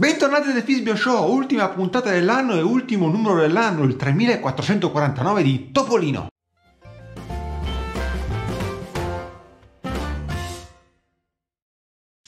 Bentornati al Fisbio Show, ultima puntata dell'anno e ultimo numero dell'anno, il 3449 di Topolino.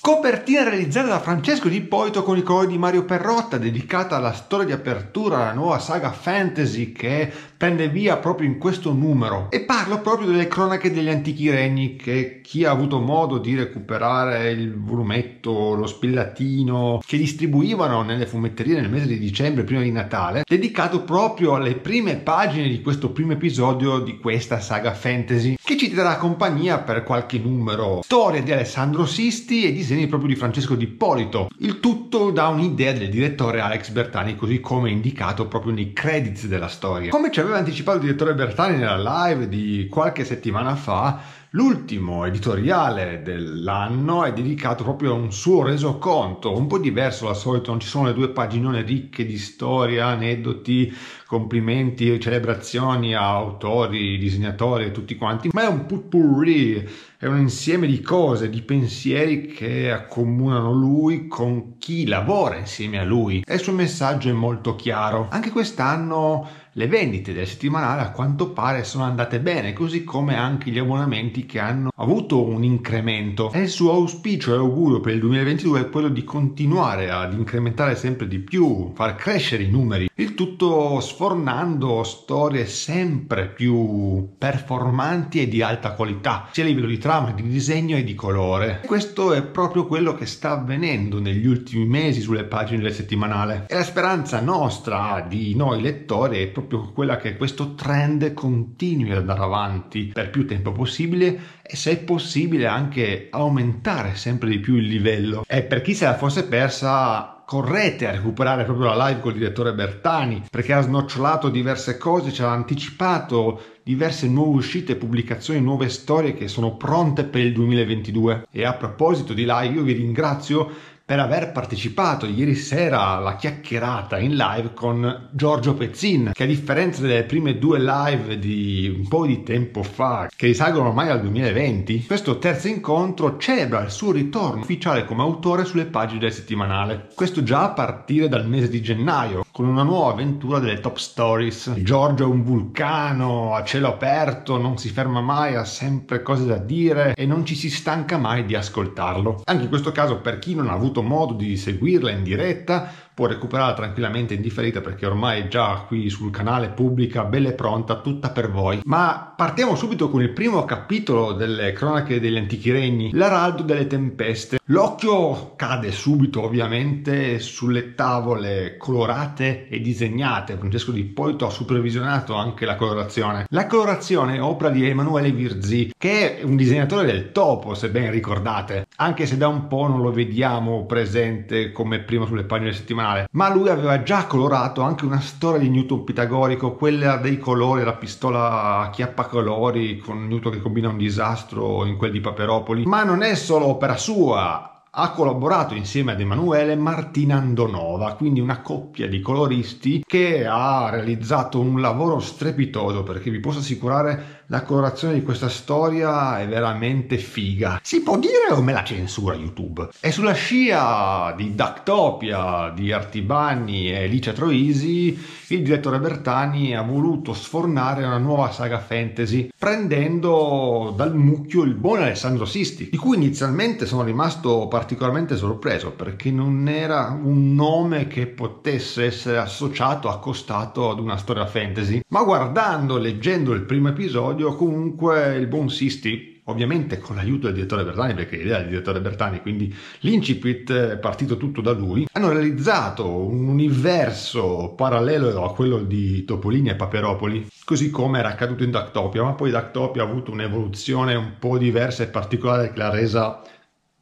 Copertina realizzata da Francesco Di Poito con i colori di Mario Perrotta, dedicata alla storia di apertura alla nuova saga fantasy che prende via proprio in questo numero e parlo proprio delle cronache degli antichi regni che chi ha avuto modo di recuperare il volumetto, lo spillatino che distribuivano nelle fumetterie nel mese di dicembre prima di Natale, dedicato proprio alle prime pagine di questo primo episodio di questa saga fantasy che ci darà compagnia per qualche numero. Storia di Alessandro Sisti e disegni proprio di Francesco Di Polito Il tutto da un'idea del direttore Alex Bertani così come indicato proprio nei credits della storia. Come ci aveva aveva anticipato il direttore Bertani nella live di qualche settimana fa, l'ultimo editoriale dell'anno è dedicato proprio a un suo resoconto, un po' diverso dal solito, non ci sono le due paginone ricche di storia, aneddoti, complimenti e celebrazioni a autori, disegnatori e tutti quanti, ma è un putpurri, è un insieme di cose, di pensieri che accomunano lui con chi lavora insieme a lui e il suo messaggio è molto chiaro. Anche quest'anno le vendite del settimanale a quanto pare sono andate bene, così come anche gli abbonamenti che hanno avuto un incremento. E il suo auspicio e augurio per il 2022 è quello di continuare ad incrementare sempre di più, far crescere i numeri. Il tutto sfruttando sfornando storie sempre più performanti e di alta qualità, sia a livello di trama, di disegno e di colore. questo è proprio quello che sta avvenendo negli ultimi mesi sulle pagine del settimanale. E la speranza nostra, di noi lettori, è proprio quella che questo trend continui ad andare avanti per più tempo possibile e se è possibile anche aumentare sempre di più il livello. E per chi se la fosse persa correte a recuperare proprio la live col direttore Bertani perché ha snocciolato diverse cose, ci ha anticipato diverse nuove uscite, pubblicazioni, nuove storie che sono pronte per il 2022. E a proposito di live, io vi ringrazio per aver partecipato ieri sera alla chiacchierata in live con Giorgio Pezzin, che a differenza delle prime due live di un po' di tempo fa, che risalgono ormai al 2020, questo terzo incontro celebra il suo ritorno ufficiale come autore sulle pagine del settimanale. Questo già a partire dal mese di gennaio, con una nuova avventura delle top stories. Giorgio è un vulcano a cielo aperto, non si ferma mai, ha sempre cose da dire e non ci si stanca mai di ascoltarlo. Anche in questo caso, per chi non ha avuto modo di seguirla in diretta, può recuperarla tranquillamente in differita perché ormai è già qui sul canale pubblica bella e pronta tutta per voi ma partiamo subito con il primo capitolo delle cronache degli antichi regni l'araldo delle tempeste l'occhio cade subito ovviamente sulle tavole colorate e disegnate Francesco Di Polito ha supervisionato anche la colorazione la colorazione è opera di Emanuele Virzi che è un disegnatore del topo se ben ricordate anche se da un po' non lo vediamo presente come prima sulle pagine settimanali originale. Ma lui aveva già colorato anche una storia di Newton pitagorico, quella dei colori, la pistola a chiappa colori con Newton che combina un disastro in quel di Paperopoli. Ma non è solo opera sua, ha collaborato insieme ad Emanuele Martina Andonova, quindi una coppia di coloristi che ha realizzato un lavoro strepitoso perché vi posso assicurare la colorazione di questa storia è veramente figa. Si può dire o me la censura YouTube? È sulla scia di Dactopia, di Artibani e Licia Troisi, il direttore Bertani ha voluto sfornare una nuova saga fantasy, prendendo dal mucchio il buon Alessandro Sisti, di cui inizialmente sono rimasto particolarmente sorpreso, perché non era un nome che potesse essere associato, accostato ad una storia fantasy. Ma guardando, leggendo il primo episodio, Claudio, comunque il buon Sisti, ovviamente con l'aiuto del direttore Bertani, perché l'idea del direttore Bertani, quindi l'incipit è partito tutto da lui, hanno realizzato un universo parallelo a quello di Topolini e Paperopoli, così come era accaduto in Dactopia, ma poi Dactopia ha avuto un'evoluzione un po' diversa e particolare che l'ha resa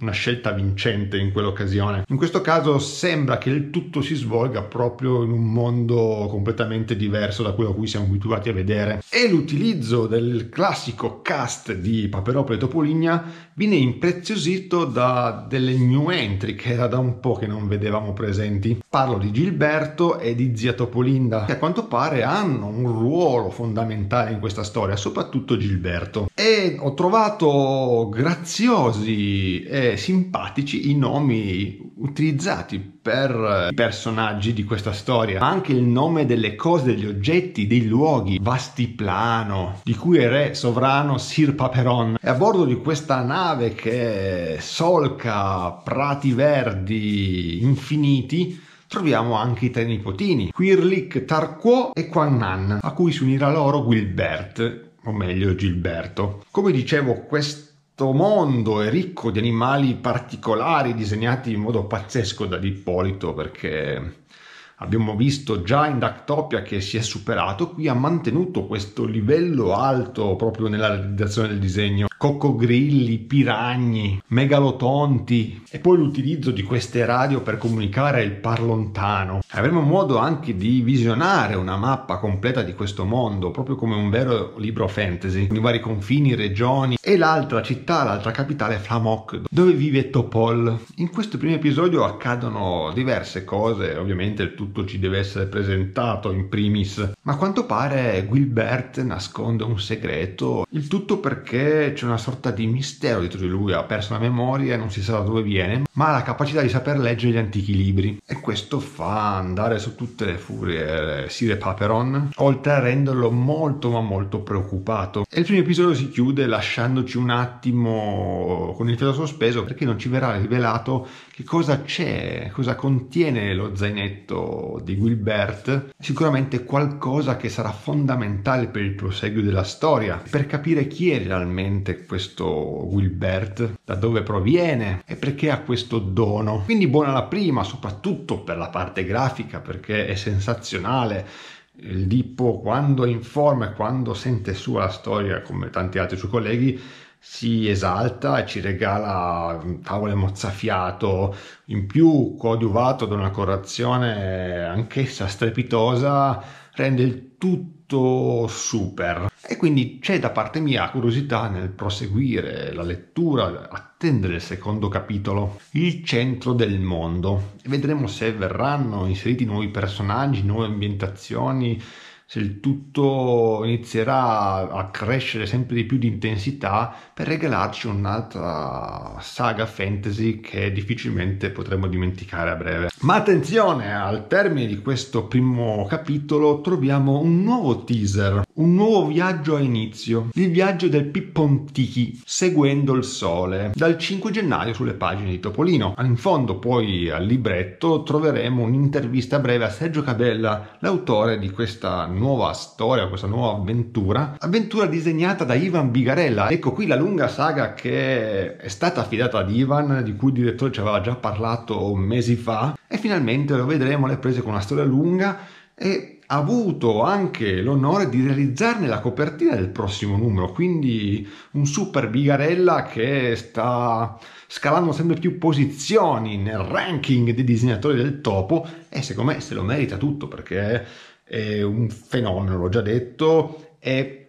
una scelta vincente in quell'occasione. In questo caso sembra che il tutto si svolga proprio in un mondo completamente diverso da quello a cui siamo abituati a vedere e l'utilizzo del classico cast di Paperopoli e Topoligna viene impreziosito da delle new entry che era da un po' che non vedevamo presenti. Parlo di Gilberto e di zia Topolinda che a quanto pare hanno un ruolo fondamentale in questa storia, soprattutto Gilberto. E ho trovato graziosi e eh, simpatici i nomi utilizzati per eh, i personaggi di questa storia, ma anche il nome delle cose, degli oggetti, dei luoghi, Vastiplano, di cui è re sovrano Sir Paperon. E a bordo di questa nave che solca prati verdi infiniti, troviamo anche i tre nipotini, Quirlik, Tarquo e Quannan, a cui si unirà loro Gilbert, o meglio Gilberto. Come dicevo, questo mondo è ricco di animali particolari disegnati in modo pazzesco da Dippolito perché abbiamo visto già in Dactopia che si è superato, qui ha mantenuto questo livello alto proprio nella realizzazione del disegno coccogrilli, piragni, megalotonti e poi l'utilizzo di queste radio per comunicare il par lontano. Avremo modo anche di visionare una mappa completa di questo mondo, proprio come un vero libro fantasy, con i vari confini, regioni e l'altra città, l'altra capitale, Flamok, dove vive Topol. In questo primo episodio accadono diverse cose, ovviamente il tutto ci deve essere presentato in primis, ma a quanto pare Gilbert nasconde un segreto, il tutto perché c'è una sorta di mistero dietro di lui, ha perso la memoria, non si sa da dove viene, ma ha la capacità di saper leggere gli antichi libri e questo fa andare su tutte le furie Sire Paperon, oltre a renderlo molto ma molto preoccupato. E il primo episodio si chiude lasciandoci un attimo con il fiato sospeso perché non ci verrà rivelato che cosa c'è, cosa contiene lo zainetto di Wilbert, sicuramente qualcosa che sarà fondamentale per il proseguo della storia, per capire chi è realmente questo Wilbert, da dove proviene e perché ha questo dono. Quindi buona la prima, soprattutto per la parte grafica, perché è sensazionale, il Dippo quando è in forma e quando sente sua la storia, come tanti altri suoi colleghi, si esalta e ci regala tavole mozzafiato, in più coadiuvato da una correzione anch'essa strepitosa, rende il tutto super. E quindi c'è da parte mia curiosità nel proseguire la lettura, attendere il secondo capitolo, il centro del mondo. E vedremo se verranno inseriti nuovi personaggi, nuove ambientazioni, se il tutto inizierà a crescere sempre di più di intensità per regalarci un'altra saga fantasy che difficilmente potremo dimenticare a breve. Ma attenzione, al termine di questo primo capitolo troviamo un nuovo teaser, un nuovo viaggio a inizio, il viaggio del Pippontichi seguendo il sole, dal 5 gennaio sulle pagine di Topolino. In fondo poi al libretto troveremo un'intervista breve a Sergio Cabella, l'autore di questa nuova storia, questa nuova avventura, avventura disegnata da Ivan Bigarella. Ecco qui la lunga saga che è stata affidata ad Ivan, di cui il direttore ci aveva già parlato mesi fa, e finalmente lo vedremo le prese con una storia lunga e ha avuto anche l'onore di realizzarne la copertina del prossimo numero, quindi un super Bigarella che sta scalando sempre più posizioni nel ranking dei disegnatori del topo e secondo me se lo merita tutto perché è un fenomeno, l'ho già detto, e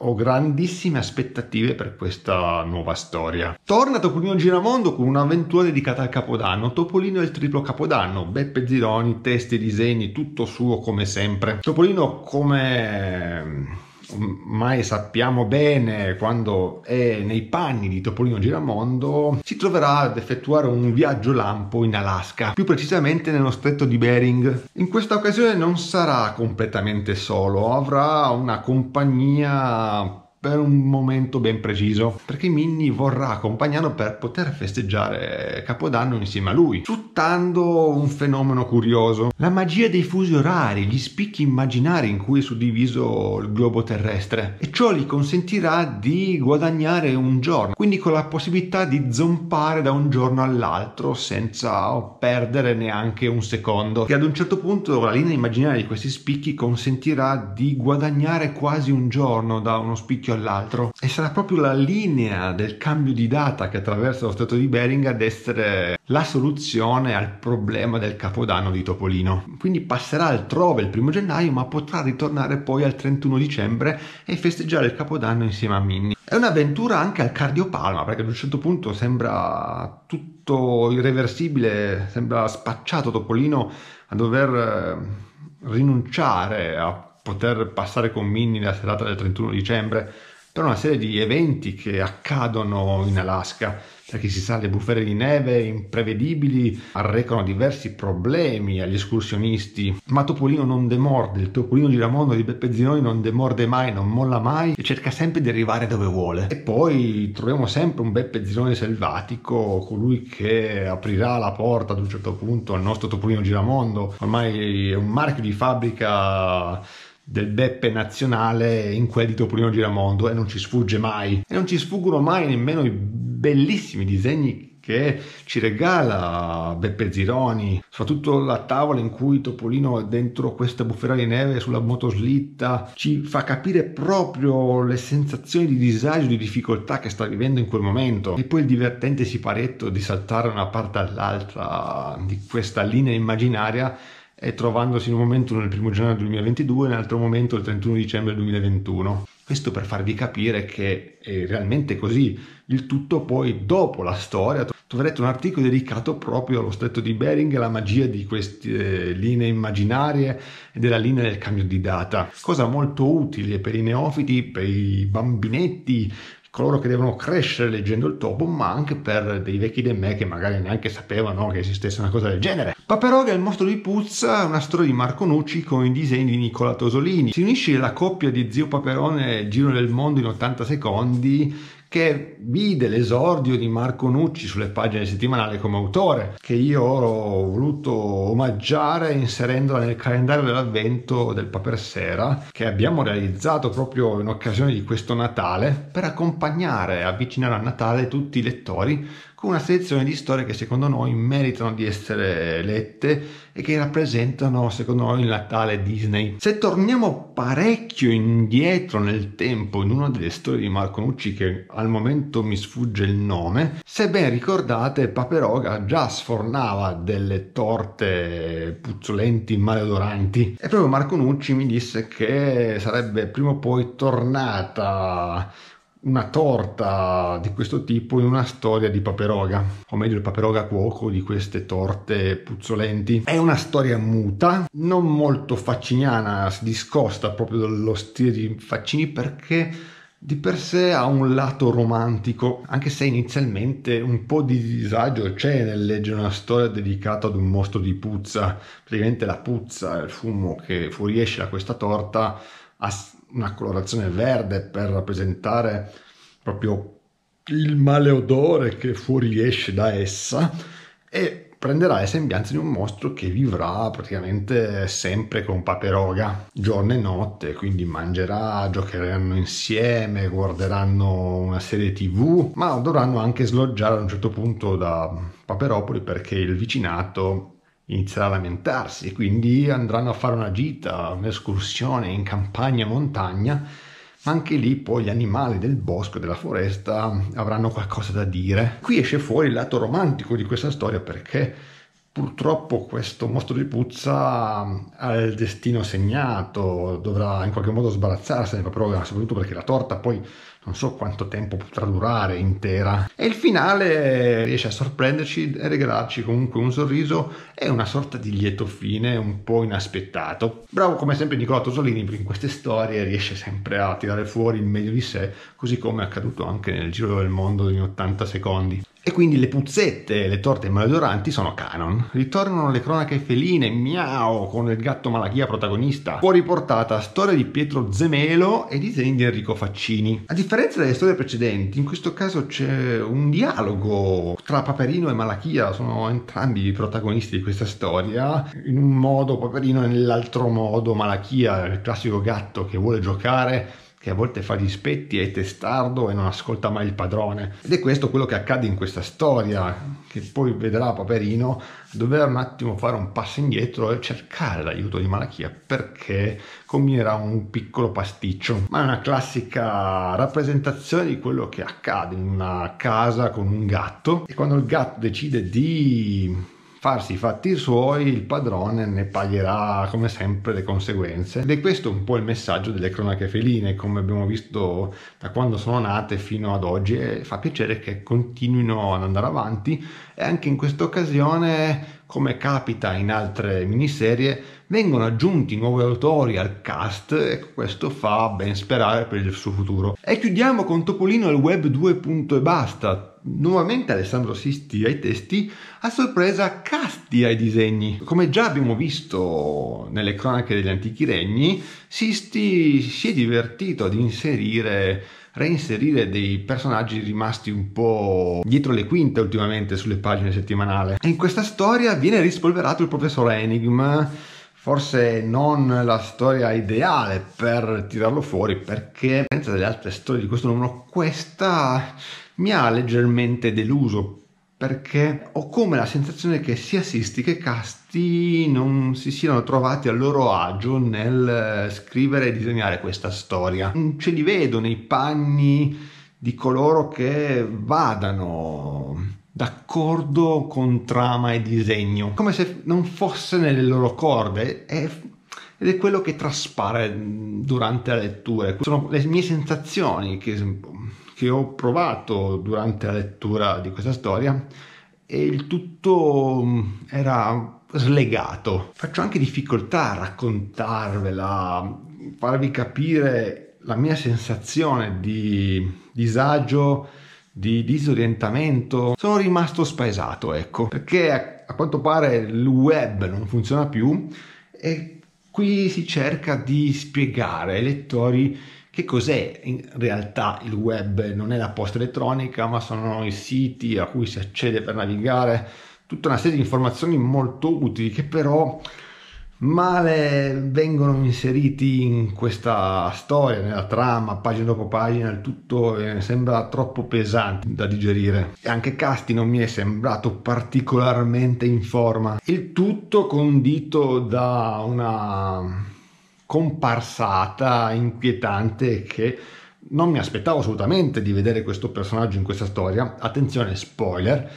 ho grandissime aspettative per questa nuova storia. Torna Topolino Giramondo con un'avventura dedicata al Capodanno, Topolino è il triplo Capodanno, Beppe Zidoni, testi, disegni, tutto suo come sempre. Topolino come mai sappiamo bene quando è nei panni di Topolino Giramondo, si troverà ad effettuare un viaggio lampo in Alaska, più precisamente nello stretto di Bering. In questa occasione non sarà completamente solo, avrà una compagnia per un momento ben preciso, perché Minnie vorrà accompagnarlo per poter festeggiare Capodanno insieme a lui, sfruttando un fenomeno curioso. La magia dei fusi orari, gli spicchi immaginari in cui è suddiviso il globo terrestre, e ciò gli consentirà di guadagnare un giorno, quindi con la possibilità di zompare da un giorno all'altro senza perdere neanche un secondo. e ad un certo punto la linea immaginaria di questi spicchi consentirà di guadagnare quasi un giorno da uno spicchio spicchio all'altro e sarà proprio la linea del cambio di data che attraversa lo stato di Bering ad essere la soluzione al problema del capodanno di Topolino. Quindi passerà altrove il primo gennaio ma potrà ritornare poi al 31 dicembre e festeggiare il capodanno insieme a Minnie. È un'avventura anche al cardiopalma, perché ad un certo punto sembra tutto irreversibile, sembra spacciato Topolino a dover eh, rinunciare a poter passare con Minnie la serata del 31 dicembre per una serie di eventi che accadono in Alaska, perché si sa le bufere di neve imprevedibili arrecano diversi problemi agli escursionisti, ma Topolino non demorde, il Topolino giramondo di Beppe Zinoni non demorde mai, non molla mai e cerca sempre di arrivare dove vuole. E poi troviamo sempre un Beppe Zinoni selvatico, colui che aprirà la porta ad un certo punto al nostro Topolino giramondo, ormai è un marchio di fabbrica del beppe nazionale in quel di Topolino Giramondo e non ci sfugge mai. E non ci sfuggono mai nemmeno i bellissimi disegni che ci regala Beppe Zironi, soprattutto la tavola in cui Topolino è dentro questa bufera di neve sulla motoslitta, ci fa capire proprio le sensazioni di disagio, di difficoltà che sta vivendo in quel momento. E poi il divertente siparetto di saltare da una parte all'altra di questa linea immaginaria e trovandosi in un momento nel il 1 gennaio 2022 e in altro momento il 31 dicembre 2021. Questo per farvi capire che è eh, realmente così. Il tutto poi dopo la storia troverete un articolo dedicato proprio allo stretto di Bering e alla magia di queste eh, linee immaginarie e della linea del cambio di data. Cosa molto utile per i neofiti, per i bambinetti coloro che devono crescere leggendo il topo, ma anche per dei vecchi di me che magari neanche sapevano che esistesse una cosa del genere. Paperoga e il mostro di Puzza una storia di Marco Nucci con i disegni di Nicola Tosolini. Si unisce la coppia di Zio Paperone il Giro del Mondo in 80 secondi che vide l'esordio di Marco Nucci sulle pagine settimanali come autore, che io ho voluto omaggiare inserendola nel calendario dell'avvento del Papersera, che abbiamo realizzato proprio in occasione di questo Natale, per accompagnare e avvicinare a Natale tutti i lettori con una selezione di storie che secondo noi meritano di essere lette e che rappresentano secondo noi il Natale Disney. Se torniamo parecchio indietro nel tempo in una delle storie di Marco Nucci che al momento mi sfugge il nome, se ben ricordate Paperoga già sfornava delle torte puzzolenti, maleodoranti e proprio Marco Nucci mi disse che sarebbe prima o poi tornata una torta di questo tipo in una storia di Paperoga, o meglio il Paperoga cuoco di queste torte puzzolenti. È una storia muta, non molto facciniana, si discosta proprio dallo stile di Faccini perché di per sé ha un lato romantico, anche se inizialmente un po' di disagio c'è nel leggere una storia dedicata ad un mostro di puzza, praticamente la puzza, il fumo che fuoriesce da questa torta, una colorazione verde per rappresentare proprio il male odore che fuoriesce da essa e prenderà le sembianze di un mostro che vivrà praticamente sempre con Paperoga, giorno e notte, quindi mangerà, giocheranno insieme, guarderanno una serie tv, ma dovranno anche sloggiare a un certo punto da Paperopoli perché il vicinato inizierà a lamentarsi e quindi andranno a fare una gita, un'escursione in campagna, montagna, ma anche lì poi gli animali del bosco, della foresta avranno qualcosa da dire. Qui esce fuori il lato romantico di questa storia perché purtroppo questo mostro di puzza ha il destino segnato, dovrà in qualche modo sbarazzarsene, proprio soprattutto perché la torta poi non so quanto tempo potrà durare intera. E il finale riesce a sorprenderci e regalarci comunque un sorriso e una sorta di lieto fine un po' inaspettato. Bravo come sempre Nicola Tosolini in queste storie riesce sempre a tirare fuori il meglio di sé, così come è accaduto anche nel giro del mondo in 80 secondi. E quindi le puzzette le torte malodoranti sono canon. Ritornano le cronache feline, miau, con il gatto Malachia protagonista. Fuori portata storia di Pietro Zemelo e disegni di Enrico Faccini. A differenza delle storie precedenti, in questo caso c'è un dialogo tra Paperino e Malachia, sono entrambi i protagonisti di questa storia. In un modo Paperino e nell'altro modo Malachia, il classico gatto che vuole giocare che a volte fa gli spetti, è testardo e non ascolta mai il padrone. Ed è questo quello che accade in questa storia, che poi vedrà Paperino dover un attimo fare un passo indietro e cercare l'aiuto di Malachia perché combinerà un piccolo pasticcio. Ma è una classica rappresentazione di quello che accade in una casa con un gatto e quando il gatto decide di farsi i fatti suoi, il padrone ne pagherà come sempre le conseguenze. Ed è questo un po' il messaggio delle cronache feline, come abbiamo visto da quando sono nate fino ad oggi, e fa piacere che continuino ad andare avanti. E anche in questa occasione, come capita in altre miniserie, vengono aggiunti nuovi autori al cast e questo fa ben sperare per il suo futuro. E chiudiamo con Topolino il web 2. e basta nuovamente Alessandro Sisti ai testi, a sorpresa Casti ai disegni. Come già abbiamo visto nelle cronache degli antichi regni, Sisti si è divertito ad inserire reinserire dei personaggi rimasti un po' dietro le quinte ultimamente sulle pagine settimanali. E in questa storia viene rispolverato il professor Enigma, forse non la storia ideale per tirarlo fuori, perché senza delle altre storie di questo numero, questa mi ha leggermente deluso perché ho come la sensazione che sia Sisti che Casti non si siano trovati a loro agio nel eh, scrivere e disegnare questa storia. Non mm, ce li vedo nei panni di coloro che vadano d'accordo con trama e disegno, come se non fosse nelle loro corde ed è quello che traspare mm, durante la lettura. Sono le mie sensazioni che mm, che ho provato durante la lettura di questa storia e il tutto mm, era slegato. Faccio anche difficoltà a raccontarvela, farvi capire la mia sensazione di disagio, di disorientamento. Sono rimasto spaesato, ecco, perché a quanto pare il web non funziona più e qui si cerca di spiegare ai lettori che cos'è in realtà il web? Non è la posta elettronica, ma sono i siti a cui si accede per navigare, tutta una serie di informazioni molto utili che però male vengono inseriti in questa storia, nella trama, pagina dopo pagina, il tutto eh, sembra troppo pesante da digerire. E anche Casti non mi è sembrato particolarmente in forma. Il tutto condito da una comparsata inquietante che non mi aspettavo assolutamente di vedere questo personaggio in questa storia. Attenzione, spoiler,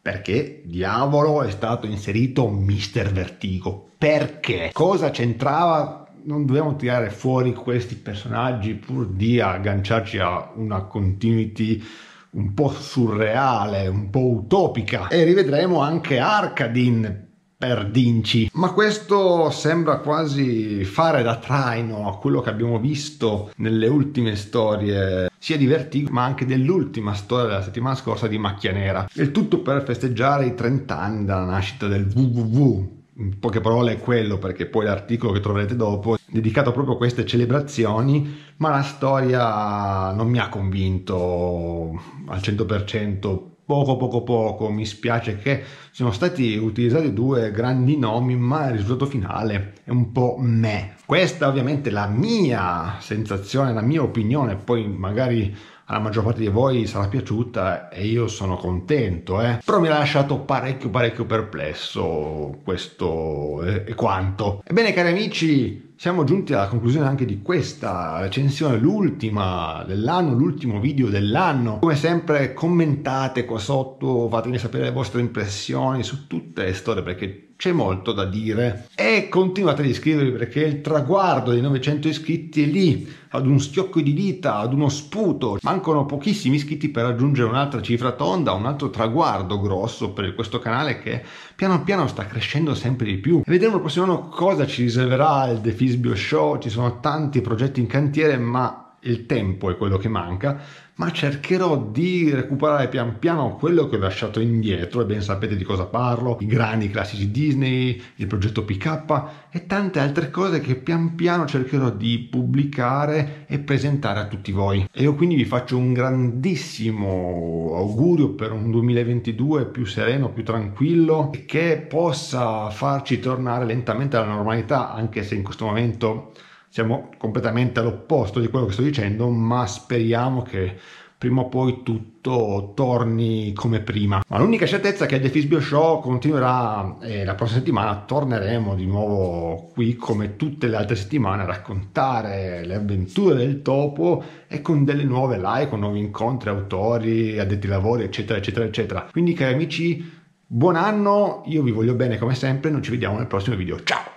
perché diavolo è stato inserito Mister Vertigo? Perché? Cosa c'entrava? Non dobbiamo tirare fuori questi personaggi pur di agganciarci a una continuity un po' surreale, un po' utopica. E rivedremo anche Arcadin, per Dinci. Ma questo sembra quasi fare da traino a quello che abbiamo visto nelle ultime storie sia di Vertigo ma anche dell'ultima storia della settimana scorsa di Macchia Nera. Il tutto per festeggiare i 30 anni dalla nascita del WWW. In poche parole è quello perché poi l'articolo che troverete dopo è dedicato proprio a queste celebrazioni, ma la storia non mi ha convinto al 100% poco poco poco mi spiace che siano stati utilizzati due grandi nomi ma il risultato finale è un po' me questa ovviamente è la mia sensazione la mia opinione poi magari alla maggior parte di voi sarà piaciuta e io sono contento eh? però mi ha lasciato parecchio parecchio perplesso questo eh, e quanto ebbene cari amici siamo giunti alla conclusione anche di questa recensione, l'ultima dell'anno, l'ultimo video dell'anno. Come sempre commentate qua sotto, fatemi sapere le vostre impressioni su tutte le storie perché c'è molto da dire. E continuate ad iscrivervi perché il traguardo dei 900 iscritti è lì, ad un schiocco di dita, ad uno sputo. Mancano pochissimi iscritti per raggiungere un'altra cifra tonda, un altro traguardo grosso per questo canale che piano piano sta crescendo sempre di più. vedremo il prossimo anno cosa ci riserverà il The Fisbio Show, ci sono tanti progetti in cantiere ma il tempo è quello che manca ma cercherò di recuperare pian piano quello che ho lasciato indietro e ben sapete di cosa parlo, i grandi classici Disney, il progetto PK e tante altre cose che pian piano cercherò di pubblicare e presentare a tutti voi. E io quindi vi faccio un grandissimo augurio per un 2022 più sereno, più tranquillo e che possa farci tornare lentamente alla normalità, anche se in questo momento siamo completamente all'opposto di quello che sto dicendo, ma speriamo che prima o poi tutto torni come prima. Ma l'unica certezza è che il The Fisbio Show continuerà e la prossima settimana torneremo di nuovo qui come tutte le altre settimane a raccontare le avventure del topo e con delle nuove live, con nuovi incontri, autori, addetti ai lavori, eccetera, eccetera, eccetera. Quindi cari amici, buon anno, io vi voglio bene come sempre, noi ci vediamo nel prossimo video. Ciao!